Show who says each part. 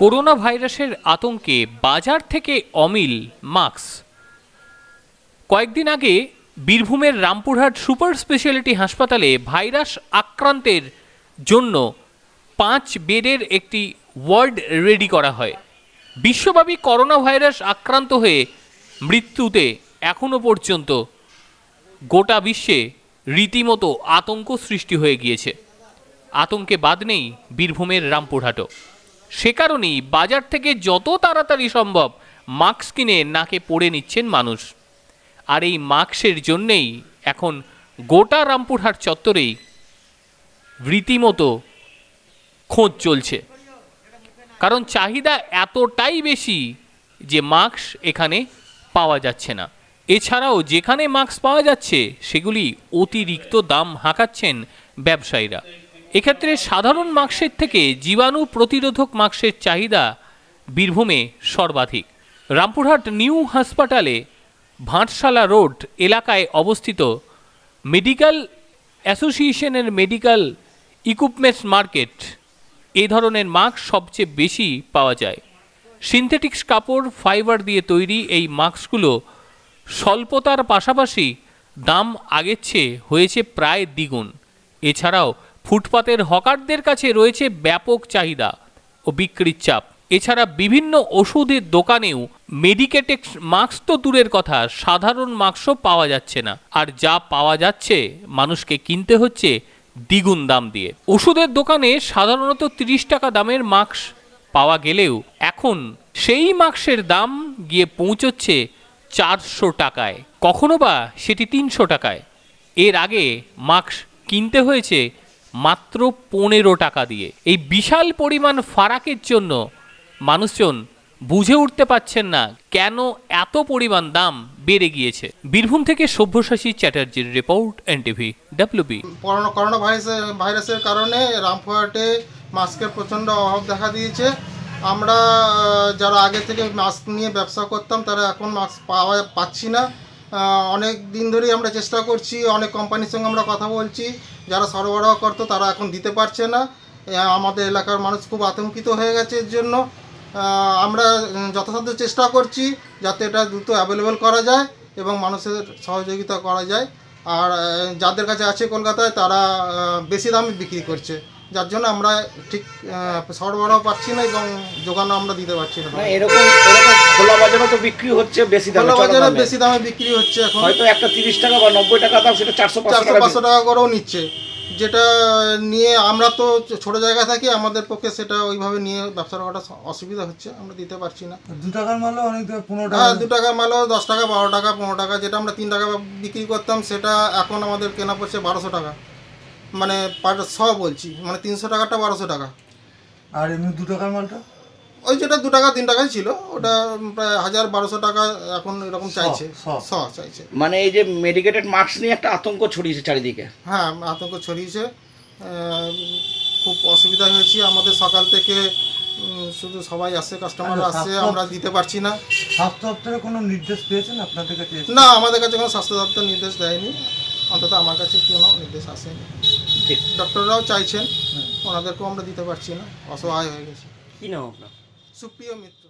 Speaker 1: Corona ভাইরাসের আতঙ্কে বাজার থেকে অমিল মাস্ক কয়েকদিন আগে বীরভূমের রামপুরহাট সুপার স্পেশালিটি হাসপাতালে ভাইরাস আক্রান্তের জন্য পাঁচ বেডের একটি ওয়ার্ড রেডি করা হয় বিশ্বব্যাপী করোনা ভাইরাস আক্রান্ত হয়ে মৃত্যুতে এখনও পর্যন্ত গোটা বিশ্বে রীতিমতো আতঙ্ক সৃষ্টি হয়ে গিয়েছে আতঙ্কে বাদ নেই বীরভূমের রামপুরহাটও সে কারণেই বাজার থেকে যত তাড়াতাড়ি সম্ভব মাস্ক কিনে নাকে পরে নিচ্ছেন মানুষ আর এই মাস্কের জন্যেই এখন গোটা রামপুরহাট চত্বরেই রীতিমতো খোঁজ চলছে কারণ চাহিদা এতটাই বেশি যে মাস্ক এখানে পাওয়া যাচ্ছে না এছাড়াও যেখানে মাস্ক পাওয়া যাচ্ছে সেগুলি অতিরিক্ত দাম হাঁকাচ্ছেন ব্যবসায়ীরা এক্ষেত্রে সাধারণ মাস্কের থেকে জীবাণু প্রতিরোধক মাস্কের চাহিদা বীরভূমে সর্বাধিক রামপুরহাট নিউ হাসপাতালে ভাঁটশালা রোড এলাকায় অবস্থিত মেডিকেল অ্যাসোসিয়েশনের মেডিকেল ইকুইপমেন্টস মার্কেট এ ধরনের মাস্ক সবচেয়ে বেশি পাওয়া যায় সিনথেটিক্স কাপড় ফাইবার দিয়ে তৈরি এই মাস্কগুলো স্বল্পতার পাশাপাশি দাম আগের চেয়ে হয়েছে প্রায় দ্বিগুণ এছাড়াও ফুটপাতের হকারদের কাছে রয়েছে ব্যাপক চাহিদা ও বিক্রির চাপ এছাড়া বিভিন্ন ওষুধের দোকানেও মেডিকেটেক্স মাস্ক তো দূরের কথা সাধারণ মাস্কও পাওয়া যাচ্ছে না আর যা পাওয়া যাচ্ছে মানুষকে কিনতে হচ্ছে দ্বিগুণ দাম দিয়ে ওষুধের দোকানে সাধারণত ৩০ টাকা দামের মাস্ক পাওয়া গেলেও এখন সেই মাস্কের দাম গিয়ে পৌঁছচ্ছে চারশো টাকায় কখনো বা সেটি তিনশো টাকায় এর আগে মাস্ক কিনতে হয়েছে মাত্র পনেরো টাকা দিয়ে এই বিশাল পরিমাণ ফারাকের জন্য মানুষজন বুঝে উঠতে পাচ্ছেন না কেন এত পরিমাণ দাম বেড়ে গিয়েছে বীরভূম থেকে সভ্যসাচী চ্যাটার্জির report NTV WB
Speaker 2: corona virus ভাইরাসের কারণে রামপুরহাটে মাস্কের প্রচণ্ড অভাব দেখা দিয়েছে আমরা যারা আগে থেকে মাস্ক নিয়ে ব্যবসা করতাম তারা এখন মাস্ক পাওয়া পাচ্ছি না অনেক দিন ধরেই আমরা চেষ্টা করছি অনেক কোম্পানির সঙ্গে আমরা কথা বলছি যারা সরবরাহ করতো তারা এখন দিতে পারছে না আমাদের এলাকার মানুষ খুব আতঙ্কিত হয়ে গেছে এর জন্য আমরা যথাসাধ্য চেষ্টা করছি যাতে এটা দ্রুত অ্যাভেলেবেল করা যায় এবং মানুষের সহযোগিতা করা যায় আর যাদের কাছে আছে কলকাতায় তারা বেশি দামে বিক্রি করছে যার জন্য আমরা ঠিক সরবরাহ পাচ্ছি না এবং যোগানও আমরা দিতে পারছি না মানে এরকম খোলা বাজারে তো বিক্রি হচ্ছে বেশি দামে খোলা বাজারে বেশি দামে বিক্রি হচ্ছে এখন হয়তো একটা তিরিশ টাকা বা নব্বই টাকা দাম সেটা চারশো চারশো পাঁচশো টাকা করেও নিচ্ছে যেটা নিয়ে আমরা তো ছোট জায়গা থাকি আমাদের পক্ষে সেটা ওইভাবে নিয়ে ব্যবসা করাটা অসুবিধা হচ্ছে আমরা দিতে পারছি না দু টাকার মালও অনেক পনেরো টাকা হ্যাঁ দু টাকার মালও দশ টাকা বারো টাকা পনেরো টাকা যেটা আমরা তিন টাকা বিক্রি করতাম সেটা এখন আমাদের কেনা পড়ছে বারোশো টাকা মানে পার শ বলছি মানে তিনশো টাকাটা বারোশো টাকা আর এমনি দু টাকার মালটা ওই যেটা দু টাকা তিন টাকাই ছিল ওটা প্রায় হাজার বারোশো টাকা এখন এরকম চাইছে স চাইছে মানে এই যে মেডিকেটেড মাস্ক নিয়ে একটা আতঙ্ক ছড়িয়েছে চারিদিকে হ্যাঁ আতঙ্ক ছড়িয়েছে খুব অসুবিধা হয়েছে আমাদের সকাল থেকে শুধু সবাই আসে কাস্টমার আচ্ছা, আসে আমরা দিতে পারছি না স্বাস্থ্য দপ্তরে কোনো নির্দেশ পেয়েছেন আপনাদের কাছে না আমাদের কাছে কোনো স্বাস্থ্য দপ্তর নির্দেশ দেয়নি অন্তত আমার কাছে কোনো নির্দেশ আসেনি ঠিক ডক্টররাও চাইছেন হ্যাঁ। ওনাদেরকেও আমরা দিতে পারছি না অসহায় হয়ে গেছি কী নাম আপনার সুপ্রিয় মিত্র